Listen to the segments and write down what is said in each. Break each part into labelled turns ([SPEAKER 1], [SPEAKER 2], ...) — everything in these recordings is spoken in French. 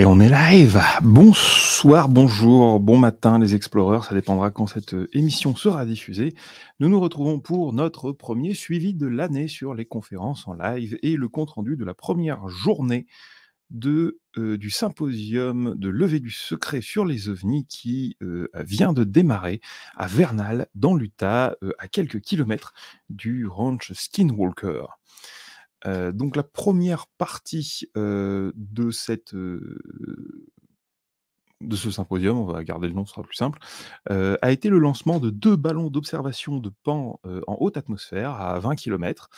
[SPEAKER 1] Et on est live. Bonsoir, bonjour, bon matin les exploreurs. Ça dépendra quand cette euh, émission sera diffusée. Nous nous retrouvons pour notre premier suivi de l'année sur les conférences en live et le compte-rendu de la première journée de, euh, du symposium de levée du secret sur les ovnis qui euh, vient de démarrer à Vernal, dans l'Utah, à quelques kilomètres du ranch Skinwalker donc la première partie de, cette, de ce symposium, on va garder le nom, ce sera plus simple, a été le lancement de deux ballons d'observation de Pan en haute atmosphère à 20 km.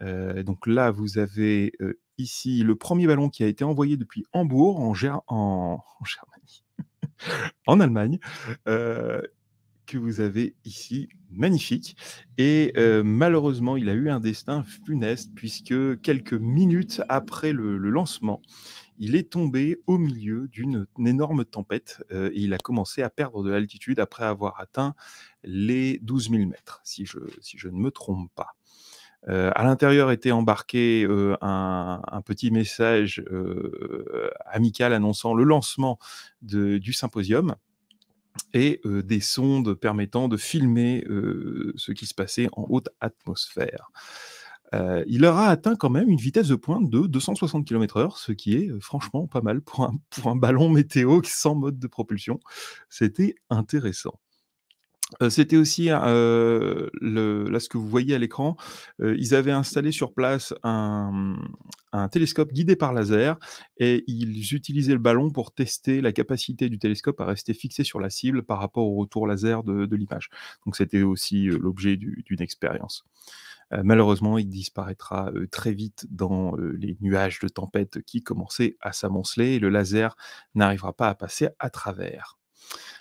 [SPEAKER 1] donc là, vous avez ici le premier ballon qui a été envoyé depuis Hambourg en, en... en Allemagne, que vous avez ici, magnifique. Et euh, malheureusement, il a eu un destin funeste, puisque quelques minutes après le, lancement, il est tombé au milieu d'une énorme tempête euh, et il a commencé à perdre de l'altitude après avoir atteint les 12 000 mètres, si je, si je ne me trompe pas. Euh, à l'intérieur était embarqué un, petit message amical annonçant le lancement du symposium et des sondes permettant de filmer ce qui se passait en haute atmosphère. Euh, il aura atteint quand même une vitesse de pointe de 260 km/h, ce qui est franchement pas mal pour un, pour un ballon météo sans mode de propulsion. C'était intéressant. C'était aussi, là ce que vous voyez à l'écran, ils avaient installé sur place un, un télescope guidé par laser et ils utilisaient le ballon pour tester la capacité du télescope à rester fixé sur la cible par rapport au retour laser de, l'image. Donc c'était aussi euh, l'objet d'une expérience. Euh, malheureusement, il disparaîtra euh, très vite dans les nuages de tempête qui commençaient à s'amonceler et le laser n'arrivera pas à passer à travers.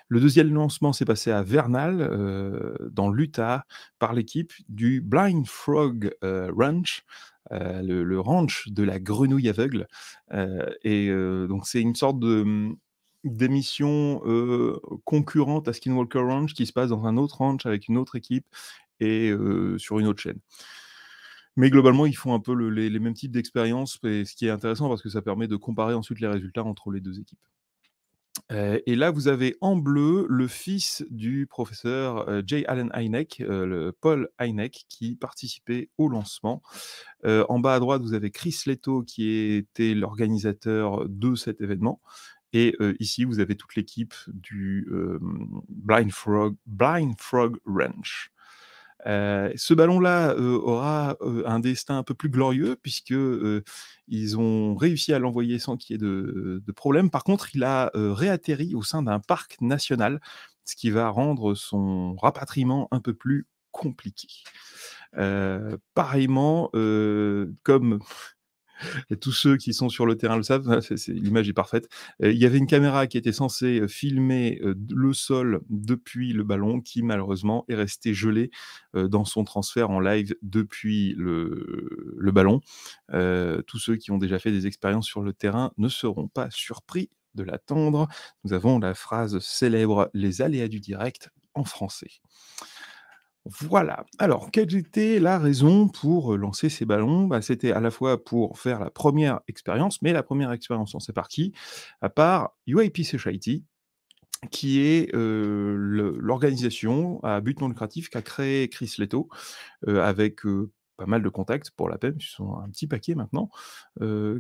[SPEAKER 1] Le deuxième lancement s'est passé à Vernal, dans l'Utah, par l'équipe du Blind Frog Ranch, euh, le, ranch de la grenouille aveugle. Euh, et euh, donc, c'est une sorte de mmh, d'émission concurrente à Skinwalker Ranch qui se passe dans un autre ranch avec une autre équipe et sur une autre chaîne. Mais globalement, ils font un peu les, mêmes types d'expériences, ce qui est intéressant parce que ça permet de comparer ensuite les résultats entre les deux équipes. Euh, et là, vous avez en bleu le fils du professeur euh, Jay Allen Heineck, euh, Paul Heineck, qui participait au lancement. en bas à droite, vous avez Chris Leto, qui était l'organisateur de cet événement. Et ici, vous avez toute l'équipe du Blind Frog Ranch ce ballon-là aura un destin un peu plus glorieux puisque ils ont réussi à l'envoyer sans qu'il y ait de, de, problème. Par contre, il a réatterri au sein d'un parc national, ce qui va rendre son rapatriement un peu plus compliqué. pareillement, comme et tous ceux qui sont sur le terrain le savent, l'image est parfaite. Il y avait une caméra qui était censée euh, filmer euh, le sol depuis le ballon, qui malheureusement est resté gelé euh, dans son transfert en live depuis le, ballon. tous ceux qui ont déjà fait des expériences sur le terrain ne seront pas surpris de l'attendre. Nous avons la phrase célèbre Les aléas du direct en français. Voilà. Alors, quelle était la raison pour lancer ces ballons bah, C'était à la fois pour faire la première expérience, mais la première expérience, on sait par qui, à part uap Society, qui est l'organisation à but non lucratif qu'a créé Chris Leto avec pas mal de contacts pour la peine, ils sont un petit paquet maintenant,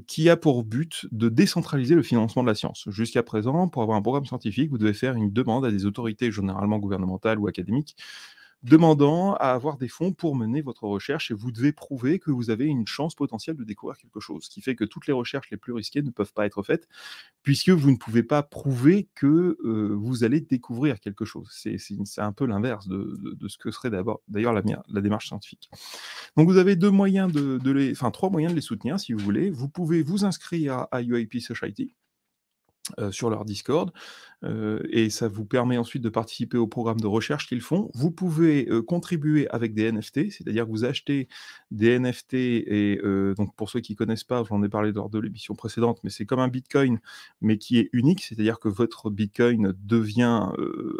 [SPEAKER 1] qui a pour but de décentraliser le financement de la science. Jusqu'à présent, pour avoir un programme scientifique, vous devez faire une demande à des autorités généralement gouvernementales ou académiques demandant à avoir des fonds pour mener votre recherche et vous devez prouver que vous avez une chance potentielle de découvrir quelque chose, ce qui fait que toutes les recherches les plus risquées ne peuvent pas être faites puisque vous ne pouvez pas prouver que euh, vous allez découvrir quelque chose. C'est un peu l'inverse de, ce que serait d'ailleurs la, démarche scientifique. Donc vous avez deux moyens de, les, enfin trois moyens de les soutenir si vous voulez. Vous pouvez vous inscrire à, à Society euh, sur leur Discord. Euh, et ça vous permet ensuite de participer au programme de recherche qu'ils font. Vous pouvez euh, contribuer avec des NFT, c'est-à-dire que vous achetez des NFT et donc pour ceux qui ne connaissent pas, j'en ai parlé lors de l'émission précédente, mais c'est comme un Bitcoin, mais qui est unique, c'est-à-dire que votre Bitcoin devient,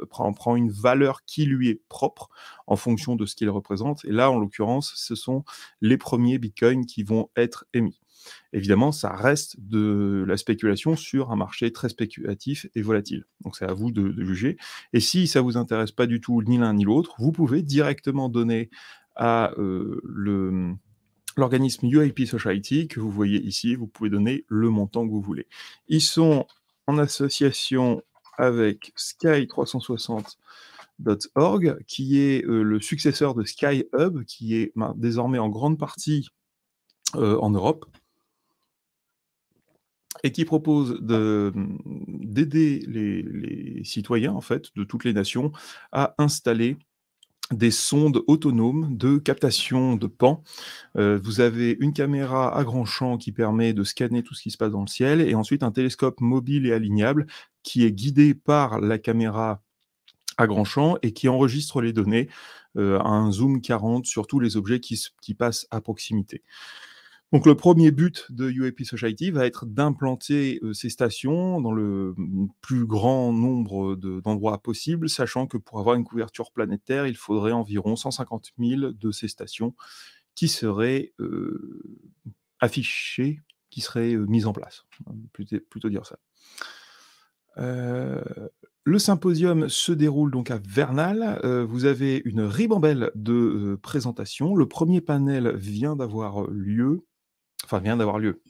[SPEAKER 1] prend, prend, une valeur qui lui est propre en fonction de ce qu'il représente. Et là, en l'occurrence, ce sont les premiers Bitcoins qui vont être émis. Évidemment, ça reste de la spéculation sur un marché très spéculatif et volatile. Donc c'est à vous de, juger. Et si ça ne vous intéresse pas du tout ni l'un ni l'autre, vous pouvez directement donner à euh, l'organisme UIP Society que vous voyez ici. Vous pouvez donner le montant que vous voulez. Ils sont en association avec Sky 360org qui est euh, le successeur de Sky Hub, qui est ben, désormais en grande partie euh, en Europe et qui propose d'aider les, citoyens en fait de toutes les nations à installer des sondes autonomes de captation de pan. Euh, vous avez une caméra à grand champ qui permet de scanner tout ce qui se passe dans le ciel, et ensuite un télescope mobile et alignable qui est guidé par la caméra à grand champ et qui enregistre les données euh, à un zoom 40 sur tous les objets qui passent à proximité. Donc le premier but de UAP Society va être d'implanter euh, ces stations dans le mm, plus grand nombre d'endroits possibles, possible, sachant que pour avoir une couverture planétaire, il faudrait environ 150 000 de ces stations qui seraient euh, affichées, qui seraient euh, mises en place. Plutôt, dire ça. Le symposium se déroule donc à Vernal. vous avez une ribambelle de présentations. Le premier panel vient d'avoir lieu enfin vient d'avoir lieu.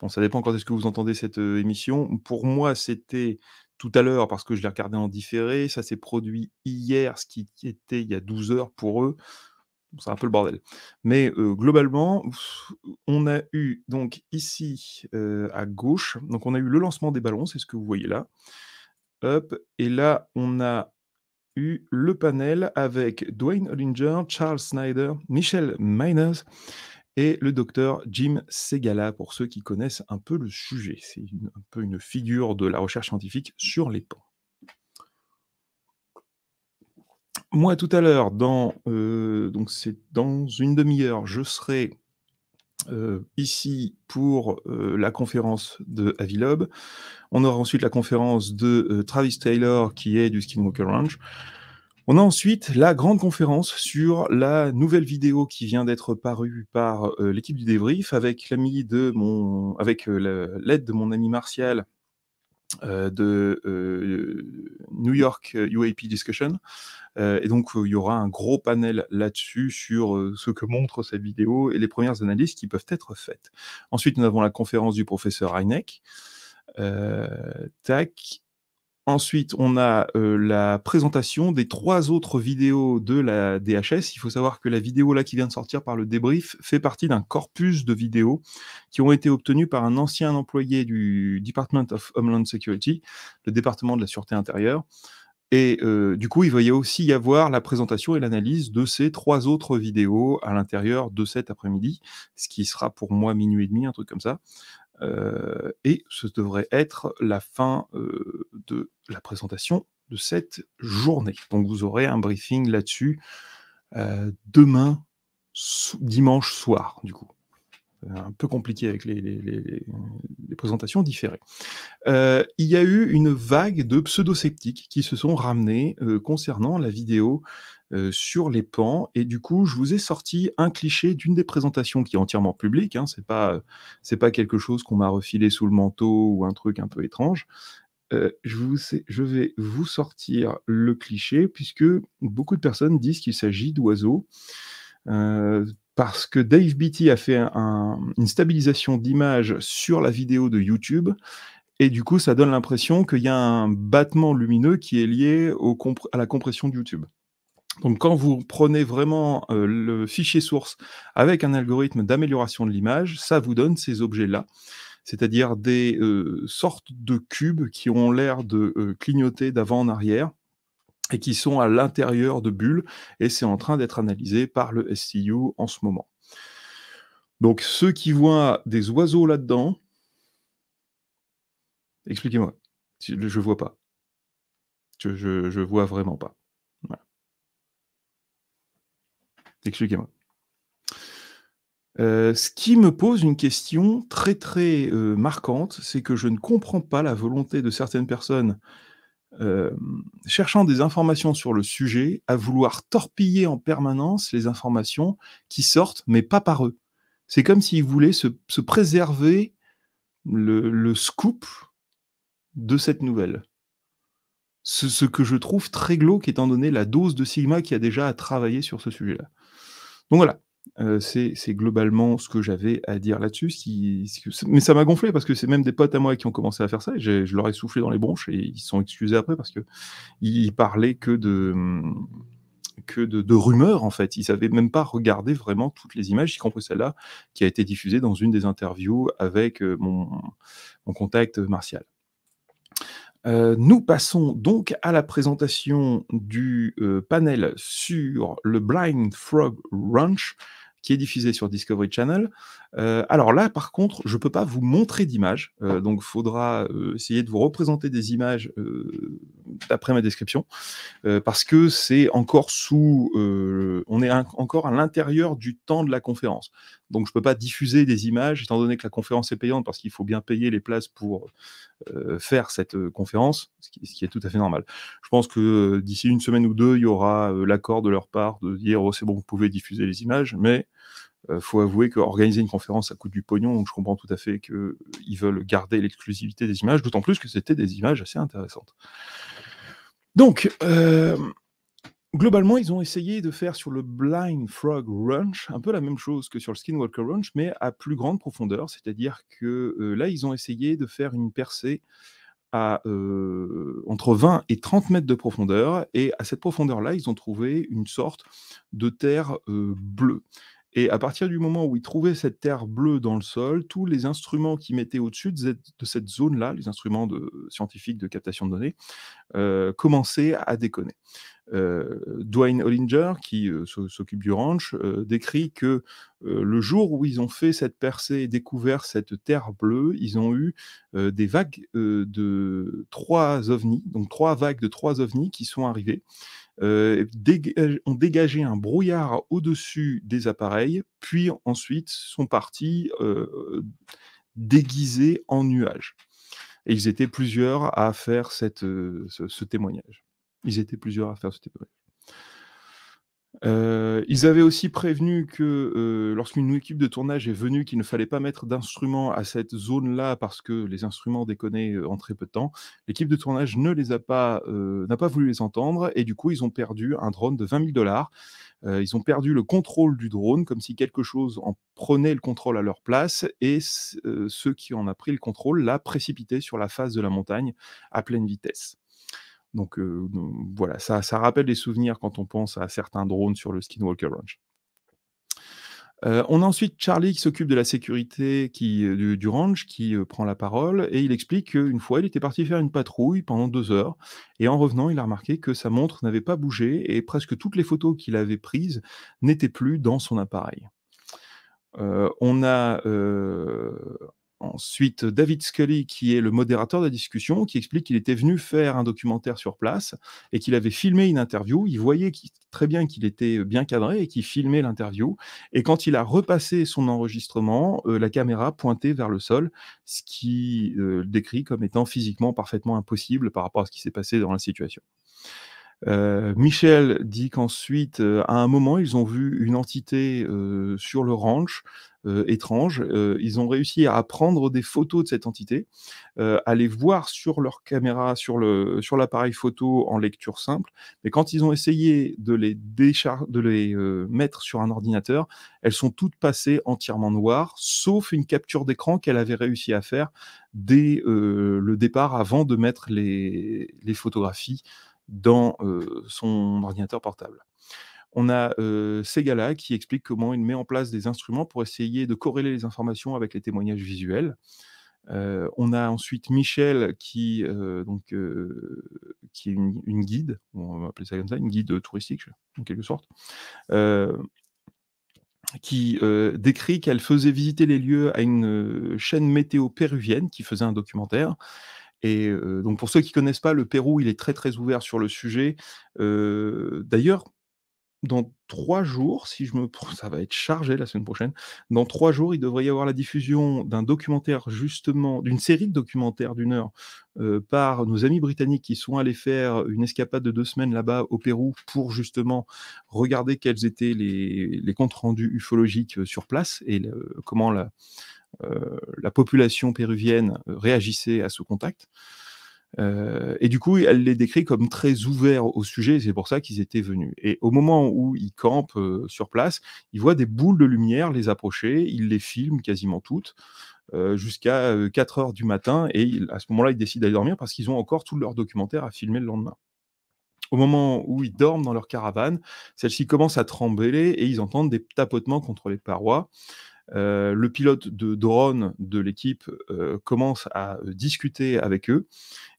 [SPEAKER 1] Bon, ça dépend quand est-ce que vous entendez cette émission. Pour moi, c'était tout à l'heure parce que je l'ai regardé en différé. Ça s'est produit hier, ce qui était il y a 12 heures pour eux. C'est un peu le bordel. Mais globalement, on a eu donc ici à gauche, donc on a eu le lancement des ballons, c'est ce que vous voyez là. Hop, et là, on a eu le panel avec Dwayne Hollinger, Charles Snyder, Michel Miners, et le docteur Jim Segala, pour ceux qui connaissent un peu le sujet. C'est un peu une figure de la recherche scientifique sur les pans. Moi, tout à l'heure, dans, euh, dans une demi-heure, je serai euh, ici pour euh, la conférence de Avilob. On aura ensuite la conférence de Travis Taylor, qui est du Skinwalker Ranch. On a ensuite la grande conférence sur la nouvelle vidéo qui vient d'être parue par euh, l'équipe du débrief avec de mon, avec euh, l'aide de mon ami Martial euh, de New York UAP Discussion. et donc il y aura un gros panel là-dessus sur ce que montre cette vidéo et les premières analyses qui peuvent être faites. Ensuite, nous avons la conférence du professeur Heineck. tac, Ensuite, on a euh, la présentation des trois autres vidéos de la DHS. Il faut savoir que la vidéo là qui vient de sortir par le débrief fait partie d'un corpus de vidéos qui ont été obtenues par un ancien employé du Department of Homeland Security, le département de la sûreté intérieure. Et euh, du coup, il va y aussi y avoir la présentation et l'analyse de ces trois autres vidéos à l'intérieur de cet après-midi, ce qui sera pour moi minuit et demi, un truc comme ça. Euh, et ce devrait être la fin euh, de la présentation de cette journée. Donc vous aurez un briefing là-dessus euh, demain, dimanche soir, du coup un peu compliqué avec les, présentations différées. Euh, il y a eu une vague de pseudo-sceptiques qui se sont ramenés euh, concernant la vidéo euh, sur les pans. Et du coup, je vous ai sorti un cliché d'une des présentations qui est entièrement publique. Hein, c'est pas c'est pas quelque chose qu'on m'a refilé sous le manteau ou un truc un peu étrange. je, vous, je, vais vous sortir le cliché puisque beaucoup de personnes disent qu'il s'agit d'oiseaux parce que Dave Beatty a fait une stabilisation d'image sur la vidéo de YouTube. Et du coup, ça donne l'impression qu'il y a un battement lumineux qui est lié à la compression de YouTube. Donc quand vous prenez vraiment euh, le fichier source avec un algorithme d'amélioration de l'image, ça vous donne ces objets-là, c'est-à-dire des euh, sortes de cubes qui ont l'air de euh, clignoter d'avant en arrière, et qui sont à l'intérieur de bulles, et c'est en train d'être analysé par le STU en ce moment. Donc ceux qui voient des oiseaux là-dedans, expliquez-moi, je ne vois pas. Je ne vois vraiment pas. Expliquez-moi. Euh, ce qui me pose une question très très euh, marquante, c'est que je ne comprends pas la volonté de certaines personnes euh, cherchant des informations sur le sujet, à vouloir torpiller en permanence les informations qui sortent, mais pas par eux. C'est comme s'ils voulaient se, préserver le, scoop de cette nouvelle. Ce, que je trouve très glauque étant donné la dose de Sigma qui a déjà à travailler sur ce sujet-là. Donc voilà, c'est globalement ce que j'avais à dire là-dessus. mais ça m'a gonflé parce que c'est même des potes à moi qui ont commencé à faire ça. Et je leur ai soufflé dans les bronches et ils se sont excusés après parce que ils parlaient que mmh, de rumeurs en fait. Ils n'avaient même pas regardé vraiment toutes les images, y compris celle-là qui a été diffusée dans une des interviews avec mon contact euh, martial. Euh, nous passons donc à la présentation du euh, panel sur le Blind Frog Ranch, qui est diffusé sur Discovery Channel. Euh, alors là, par contre, je ne peux pas vous montrer d'images, euh, donc il faudra euh, essayer de vous représenter des images d'après ma description, parce que c'est encore sous, on est encore à l'intérieur du temps de la conférence. Donc je ne peux pas diffuser des images, étant donné que la conférence est payante, parce qu'il faut bien payer les places pour faire cette conférence, ce qui, ce qui, est tout à fait normal. Je pense que d'ici une semaine ou deux, il y aura l'accord de leur part de dire, oh, c'est bon, vous pouvez diffuser les images, mais euh, faut avouer qu'organiser une conférence, ça coûte du pognon, donc je comprends tout à fait qu'ils veulent garder l'exclusivité des images, d'autant plus que c'était des images assez intéressantes. Donc, euh, globalement, ils ont essayé de faire sur le Blind Frog Ranch un peu la même chose que sur le Skinwalker Ranch, mais à plus grande profondeur, c'est-à-dire que euh, là, ils ont essayé de faire une percée à, entre 20 et 30 mètres de profondeur. Et à cette profondeur-là, ils ont trouvé une sorte de terre bleue. Et à partir du moment où ils trouvaient cette terre bleue dans le sol, tous les instruments qu'ils mettaient au-dessus de cette zone-là, les instruments de, scientifiques de captation de données, euh, commençaient à déconner. Euh, Dwayne Hollinger, qui euh, s'occupe du ranch, décrit que le jour où ils ont fait cette percée et découvert cette terre bleue, ils ont eu des vagues de trois ovnis, donc trois vagues de trois ovnis qui sont arrivées. Euh, euh, ont dégagé un brouillard au-dessus des appareils, puis ensuite sont partis euh, déguisés en nuages. Et ils étaient plusieurs à faire cette, ce témoignage. Ils étaient plusieurs à faire ce témoignage. Euh, ils avaient aussi prévenu que euh, lorsqu'une équipe de tournage est venue, qu'il ne fallait pas mettre d'instruments à cette zone-là parce que les instruments déconnaient euh, en très peu de temps. L'équipe de tournage ne les a pas, n'a pas voulu les entendre et du coup ils ont perdu un drone de 20 000 dollars. ils ont perdu le contrôle du drone comme si quelque chose en prenait le contrôle à leur place et ceux qui en a pris le contrôle l'a précipité sur la face de la montagne à pleine vitesse. Donc, voilà, ça, ça, rappelle des souvenirs quand on pense à certains drones sur le Skinwalker Ranch. on a ensuite Charlie qui s'occupe de la sécurité du, ranch, qui prend la parole et il explique qu'une fois, il était parti faire une patrouille pendant deux heures et en revenant, il a remarqué que sa montre n'avait pas bougé et presque toutes les photos qu'il avait prises n'étaient plus dans son appareil. on a Ensuite, David Scully, qui est le modérateur de la discussion, qui explique qu'il était venu faire un documentaire sur place et qu'il avait filmé une interview. Il voyait très bien qu'il était bien cadré et qu'il filmait l'interview. Et quand il a repassé son enregistrement, euh, la caméra pointait vers le sol, ce qui euh, décrit comme étant physiquement parfaitement impossible par rapport à ce qui s'est passé dans la situation. Euh, Michel dit qu'ensuite, à un moment, ils ont vu une entité sur le ranch euh, étranges. Euh, ils ont réussi à prendre des photos de cette entité, euh, à les voir sur leur caméra, sur le sur l'appareil photo en lecture simple. Mais quand ils ont essayé de les de les mettre sur un ordinateur, elles sont toutes passées entièrement noires, sauf une capture d'écran qu'elle avait réussi à faire dès le départ avant de mettre les, photographies dans son ordinateur portable. On a Segala qui explique comment il met en place des instruments pour essayer de corréler les informations avec les témoignages visuels. on a ensuite Michel qui, donc, qui est une, une, guide, on va appeler ça comme ça, une guide touristique en quelque sorte, qui décrit qu'elle faisait visiter les lieux à une chaîne météo péruvienne qui faisait un documentaire. Et donc pour ceux qui ne connaissent pas, le Pérou, il est très très ouvert sur le sujet. D'ailleurs, dans trois jours, si je me ça va être chargé la semaine prochaine. Dans trois jours, il devrait y avoir la diffusion d'un documentaire justement, d'une série de documentaires d'une heure euh, par nos amis britanniques qui sont allés faire une escapade de deux semaines là-bas au Pérou pour justement regarder quels étaient les, comptes rendus ufologiques euh, sur place et comment euh, la population péruvienne réagissait à ce contact. Euh, et du coup, elle les décrit comme très ouverts au sujet, c'est pour ça qu'ils étaient venus. Et au moment où ils campent euh, sur place, ils voient des boules de lumière les approcher, ils les filment quasiment toutes, euh, jusqu'à 4 heures du matin, et à ce moment-là, ils décident d'aller dormir parce qu'ils ont encore tout leur documentaire à filmer le lendemain. Au moment où ils dorment dans leur caravane, celle-ci commence à trembler et ils entendent des tapotements contre les parois. le pilote de drone de l'équipe commence à discuter avec eux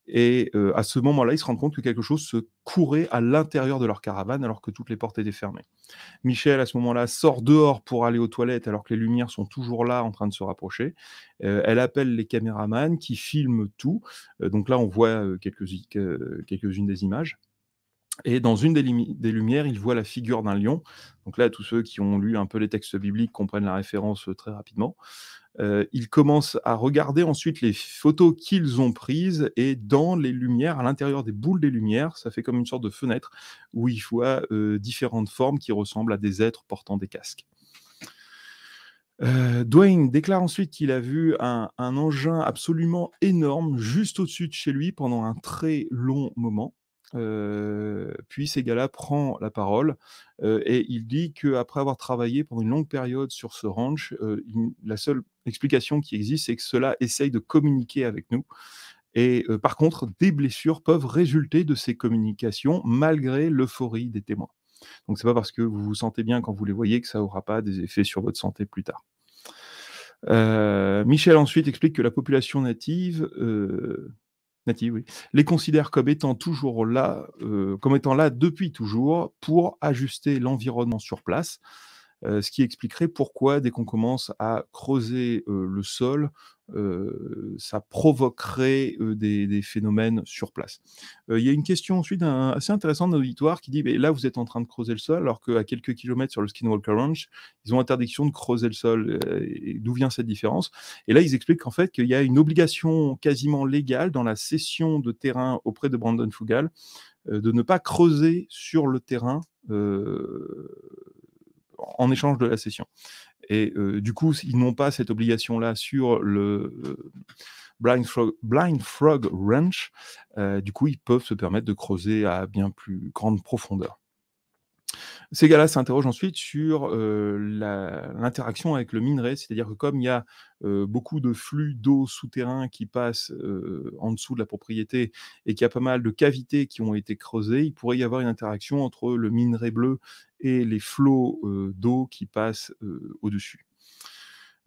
[SPEAKER 1] et euh, à ce moment-là, ils se rendent compte que quelque chose se courait à l'intérieur de leur caravane alors que toutes les portes étaient fermées. Michel, à ce moment-là, sort dehors pour aller aux toilettes alors que les lumières sont toujours là en train de se rapprocher. Euh, elle appelle les caméramans qui filment tout. Euh, donc là, on voit quelques-unes des images. Et dans une des, des, lumières, il voit la figure d'un lion. Donc là, tous ceux qui ont lu un peu les textes bibliques comprennent la référence très rapidement. Euh, il commence à regarder ensuite les photos qu'ils ont prises et dans les lumières, à l'intérieur des boules des lumières, ça fait comme une sorte de fenêtre où il voit euh, différentes formes qui ressemblent à des êtres portant des casques. Euh, Dwayne déclare ensuite qu'il a vu un engin absolument énorme juste au-dessus de chez lui pendant un très long moment puis Ségala prend la parole et il dit qu'après avoir travaillé pendant une longue période sur ce ranch, la seule explication qui existe, c'est que cela essaye de communiquer avec nous. Et par contre, des blessures peuvent résulter de ces communications malgré l'euphorie des témoins. Donc, c'est pas parce que vous vous sentez bien quand vous les voyez que ça n'aura pas des effets sur votre santé plus tard. Michel ensuite explique que la population native les considère comme étant toujours là, euh, comme étant là depuis toujours pour ajuster l'environnement sur place ce qui expliquerait pourquoi, dès qu'on commence à creuser le sol, ça provoquerait des, phénomènes sur place. Il y a une question ensuite assez intéressante d'un auditoire qui dit "Mais là, vous êtes en train de creuser le sol, alors qu'à quelques kilomètres sur le Skinwalker Ranch, ils ont interdiction de creuser le sol. D'où vient cette différence Et là, ils expliquent qu'en fait, qu'il y a une obligation quasiment légale dans la cession de terrain auprès de Brandon Fugal de ne pas creuser sur le terrain en échange de la session. Et euh, du coup, ils n'ont pas cette obligation-là sur le euh, Blind Frog, Blind Frog Ranch. Euh, du coup, ils peuvent se permettre de creuser à bien plus grande profondeur. Ces gars-là s'interrogent ensuite sur euh, l'interaction avec le minerai, c'est-à-dire que comme il y a euh, beaucoup de flux d'eau souterrain qui passent euh, en dessous de la propriété et qu'il y a pas mal de cavités qui ont été creusées, il pourrait y avoir une interaction entre le minerai bleu et les flots d'eau qui passent au-dessus.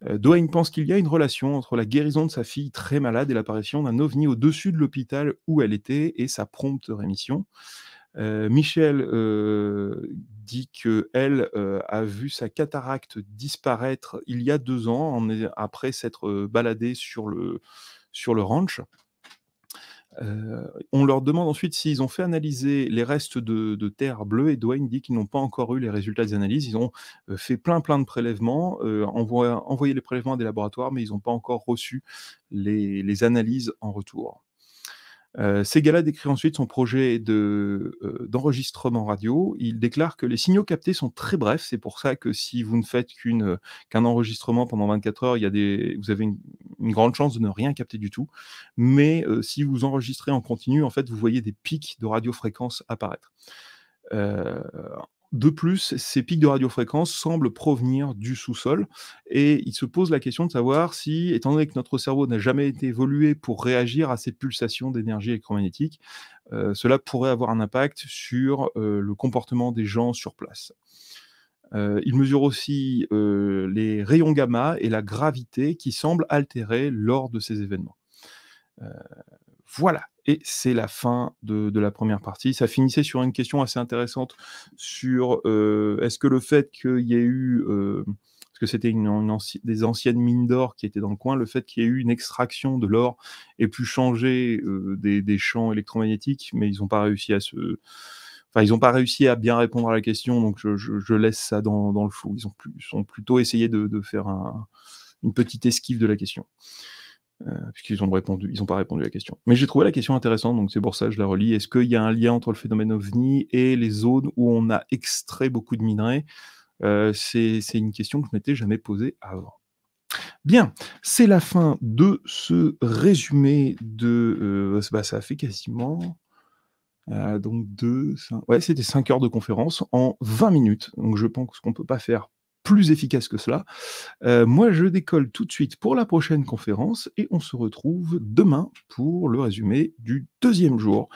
[SPEAKER 1] Doane pense qu'il y a une relation entre la guérison de sa fille très malade et l'apparition d'un ovni au-dessus de l'hôpital où elle était et sa prompte rémission. Euh, Michel euh, dit qu'elle euh, a vu sa cataracte disparaître il y a deux ans, après s'être baladée sur le, ranch. on leur demande ensuite s'ils ont fait analyser les restes de, terre bleue et Dwayne dit qu'ils n'ont pas encore eu les résultats des analyses. Ils ont fait plein plein de prélèvements, envoyé les prélèvements à des laboratoires, mais ils n'ont pas encore reçu les analyses en retour. Euh, Segala Ségala décrit ensuite son projet euh, d'enregistrement de, radio. Il déclare que les signaux captés sont très brefs. C'est pour ça que si vous ne faites euh, qu'un enregistrement pendant 24 heures, il y a des, vous avez une, grande chance de ne rien capter du tout. Mais si vous enregistrez en continu, en fait, vous voyez des pics de radiofréquence apparaître. De plus, ces pics de radiofréquence semblent provenir du sous-sol et il se pose la question de savoir si, étant donné que notre cerveau n'a jamais été évolué pour réagir à ces pulsations d'énergie électromagnétique, euh, cela pourrait avoir un impact sur euh, le comportement des gens sur place. Euh, il mesure aussi les rayons gamma et la gravité qui semblent altérer lors de ces événements. voilà, et c'est la fin de, la première partie. Ça finissait sur une question assez intéressante sur euh, est-ce que le fait qu'il y ait eu, euh, parce que c'était des anciennes mines d'or qui étaient dans le coin, le fait qu'il y ait eu une extraction de l'or ait pu changer euh, des, champs électromagnétiques, mais ils n'ont pas réussi à se... ils pas réussi à bien répondre à la question, donc je, laisse ça dans, le flou. Ils ont, plutôt essayé de, faire une petite esquive de la question. Euh, puisqu'ils ont répondu, ils n'ont pas répondu à la question. Mais j'ai trouvé la question intéressante, donc c'est pour ça que je la relis. Est-ce qu'il y a un lien entre le phénomène ovni et les zones où on a extrait beaucoup de minerais euh, C'est une question que je m'étais jamais posée avant. Bien, c'est la fin de ce résumé de. Euh, bah, ça a fait quasiment. donc, deux, ouais, c'était 5 heures de conférence en 20 minutes. Donc, je pense qu'on ne peut pas faire plus efficace que cela. Euh, moi, je décolle tout de suite pour la prochaine conférence et on se retrouve demain pour le résumé du deuxième jour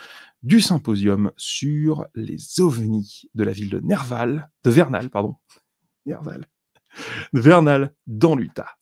[SPEAKER 1] du symposium sur les ovnis de la ville de Nerval, de Vernal, pardon, Nerval, Vernal dans l'Utah.